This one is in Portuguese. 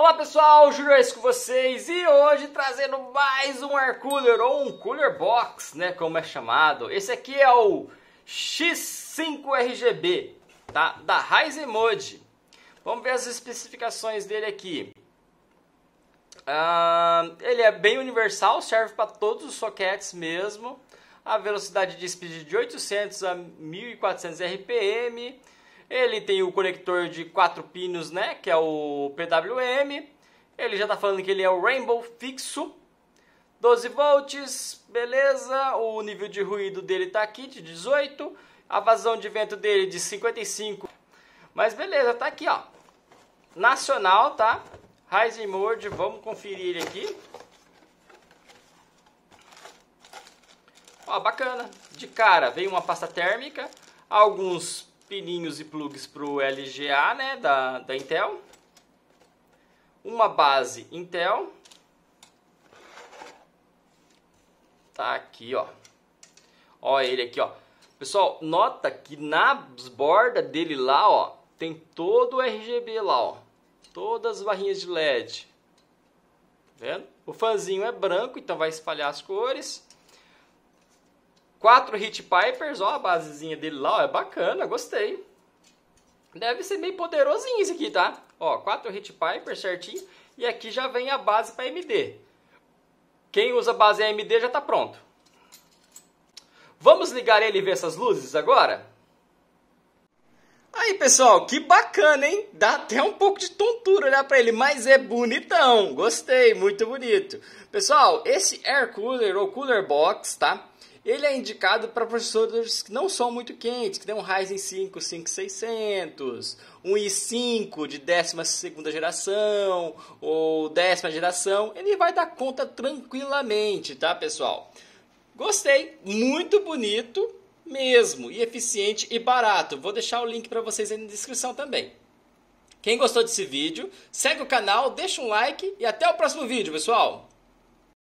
Olá pessoal, Júlio Reis é com vocês e hoje trazendo mais um air cooler ou um cooler box, né, como é chamado. Esse aqui é o X5RGB, tá? Da Heisenmode. Vamos ver as especificações dele aqui. Uh, ele é bem universal, serve para todos os soquetes mesmo. A velocidade de speed é de 800 a 1400 RPM ele tem o conector de quatro pinos, né, que é o PWM. Ele já está falando que ele é o Rainbow fixo. 12 volts, beleza. O nível de ruído dele está aqui de 18. A vazão de vento dele de 55. Mas beleza, tá aqui, ó. Nacional, tá? Rising Mode, vamos conferir ele aqui. Ó, bacana. De cara, vem uma pasta térmica, alguns pininhos e plugs para o LGA né, da, da Intel, uma base Intel, tá aqui ó, ó ele aqui ó, pessoal nota que nas bordas dele lá ó, tem todo o RGB lá ó, todas as barrinhas de LED, tá vendo? O fanzinho é branco então vai espalhar as cores, Quatro Hit Pipers, ó, a basezinha dele lá, ó, é bacana, gostei. Deve ser bem poderosinho esse aqui, tá? Ó, quatro Hit Pipers certinho. E aqui já vem a base para MD. Quem usa base AMD já está pronto. Vamos ligar ele e ver essas luzes agora? Aí, pessoal, que bacana, hein? Dá até um pouco de tontura olhar para ele, mas é bonitão. Gostei, muito bonito. Pessoal, esse air cooler ou cooler box, tá? ele é indicado para processadores que não são muito quentes, que tem um Ryzen 5 5600, um i5 de 12 geração ou décima geração, ele vai dar conta tranquilamente, tá, pessoal? Gostei, muito bonito mesmo, e eficiente e barato. Vou deixar o link para vocês aí na descrição também. Quem gostou desse vídeo, segue o canal, deixa um like e até o próximo vídeo, pessoal!